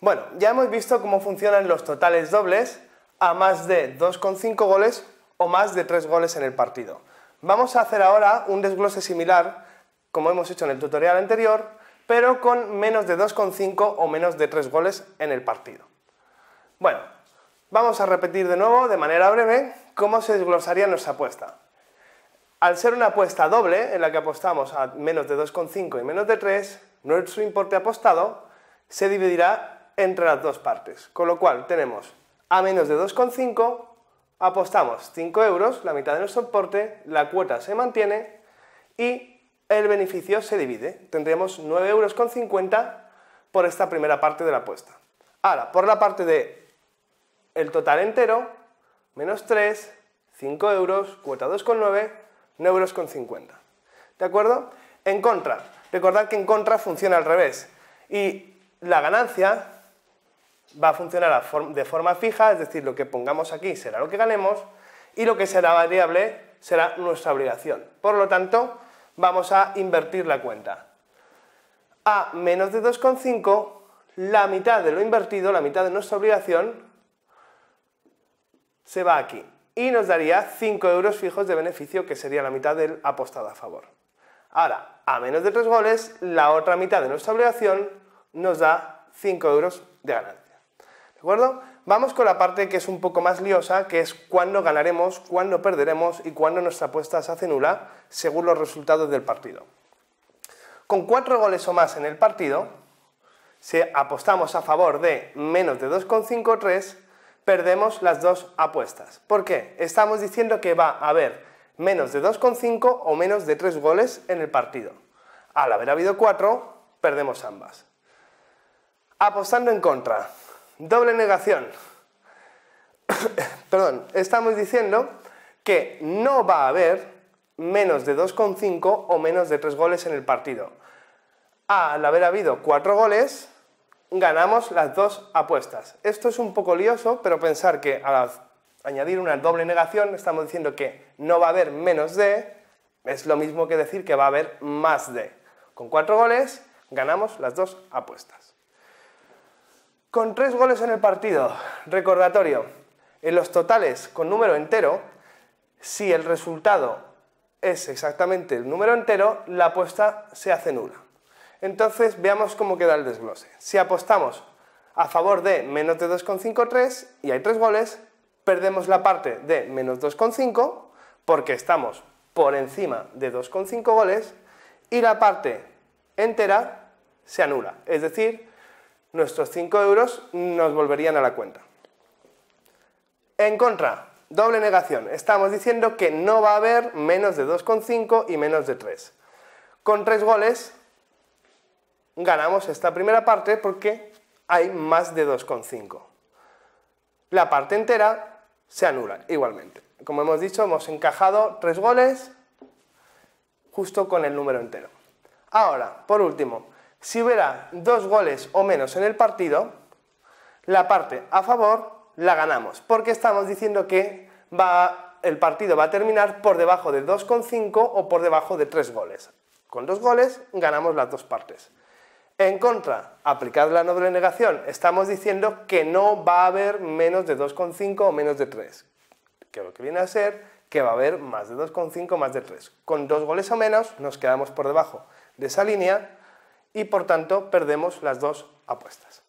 Bueno, ya hemos visto cómo funcionan los totales dobles a más de 2,5 goles o más de 3 goles en el partido. Vamos a hacer ahora un desglose similar, como hemos hecho en el tutorial anterior, pero con menos de 2,5 o menos de 3 goles en el partido. Bueno, vamos a repetir de nuevo, de manera breve, cómo se desglosaría nuestra apuesta. Al ser una apuesta doble, en la que apostamos a menos de 2,5 y menos de 3, nuestro importe apostado se dividirá entre las dos partes. Con lo cual tenemos a menos de 2,5 apostamos 5 euros, la mitad de nuestro soporte, la cuota se mantiene y el beneficio se divide. Tendríamos 9,50 euros por esta primera parte de la apuesta. Ahora, por la parte de el total entero, menos 3, 5 euros, cuota 2,9, 9,50 euros. ¿De acuerdo? En contra. Recordad que en contra funciona al revés. Y la ganancia va a funcionar de forma fija, es decir, lo que pongamos aquí será lo que ganemos y lo que será variable será nuestra obligación. Por lo tanto, vamos a invertir la cuenta. A menos de 2,5, la mitad de lo invertido, la mitad de nuestra obligación, se va aquí y nos daría 5 euros fijos de beneficio, que sería la mitad del apostado a favor. Ahora, a menos de 3 goles, la otra mitad de nuestra obligación nos da 5 euros de ganancia. ¿De acuerdo? Vamos con la parte que es un poco más liosa, que es cuándo ganaremos, cuándo perderemos y cuándo nuestra apuesta se hace nula según los resultados del partido. Con cuatro goles o más en el partido, si apostamos a favor de menos de 2,5 o 3, perdemos las dos apuestas. ¿Por qué? Estamos diciendo que va a haber menos de 2,5 o menos de 3 goles en el partido. Al haber habido cuatro, perdemos ambas. Apostando en contra, Doble negación. Perdón, estamos diciendo que no va a haber menos de 2,5 o menos de 3 goles en el partido. Al haber habido 4 goles, ganamos las dos apuestas. Esto es un poco lioso, pero pensar que al añadir una doble negación estamos diciendo que no va a haber menos de es lo mismo que decir que va a haber más de. Con 4 goles ganamos las dos apuestas con tres goles en el partido. Recordatorio, en los totales con número entero, si el resultado es exactamente el número entero, la apuesta se hace nula. Entonces veamos cómo queda el desglose. Si apostamos a favor de menos de 2,53 y hay tres goles, perdemos la parte de menos 2,5 porque estamos por encima de 2,5 goles y la parte entera se anula. Es decir, nuestros 5 euros nos volverían a la cuenta. En contra, doble negación. Estamos diciendo que no va a haber menos de 2,5 y menos de 3. Con 3 goles ganamos esta primera parte porque hay más de 2,5. La parte entera se anula igualmente. Como hemos dicho, hemos encajado 3 goles justo con el número entero. Ahora, por último, si hubiera dos goles o menos en el partido, la parte a favor la ganamos, porque estamos diciendo que va, el partido va a terminar por debajo de 2,5 o por debajo de 3 goles. Con dos goles ganamos las dos partes. En contra, aplicar la noble negación, estamos diciendo que no va a haber menos de 2,5 o menos de 3, que lo que viene a ser que va a haber más de 2,5 más de 3. Con dos goles o menos nos quedamos por debajo de esa línea y por tanto perdemos las dos apuestas.